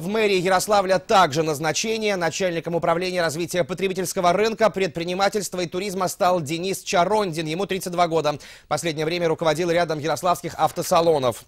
В мэрии Ярославля также назначение. Начальником управления развития потребительского рынка, предпринимательства и туризма стал Денис Чарондин. Ему 32 года. Последнее время руководил рядом ярославских автосалонов.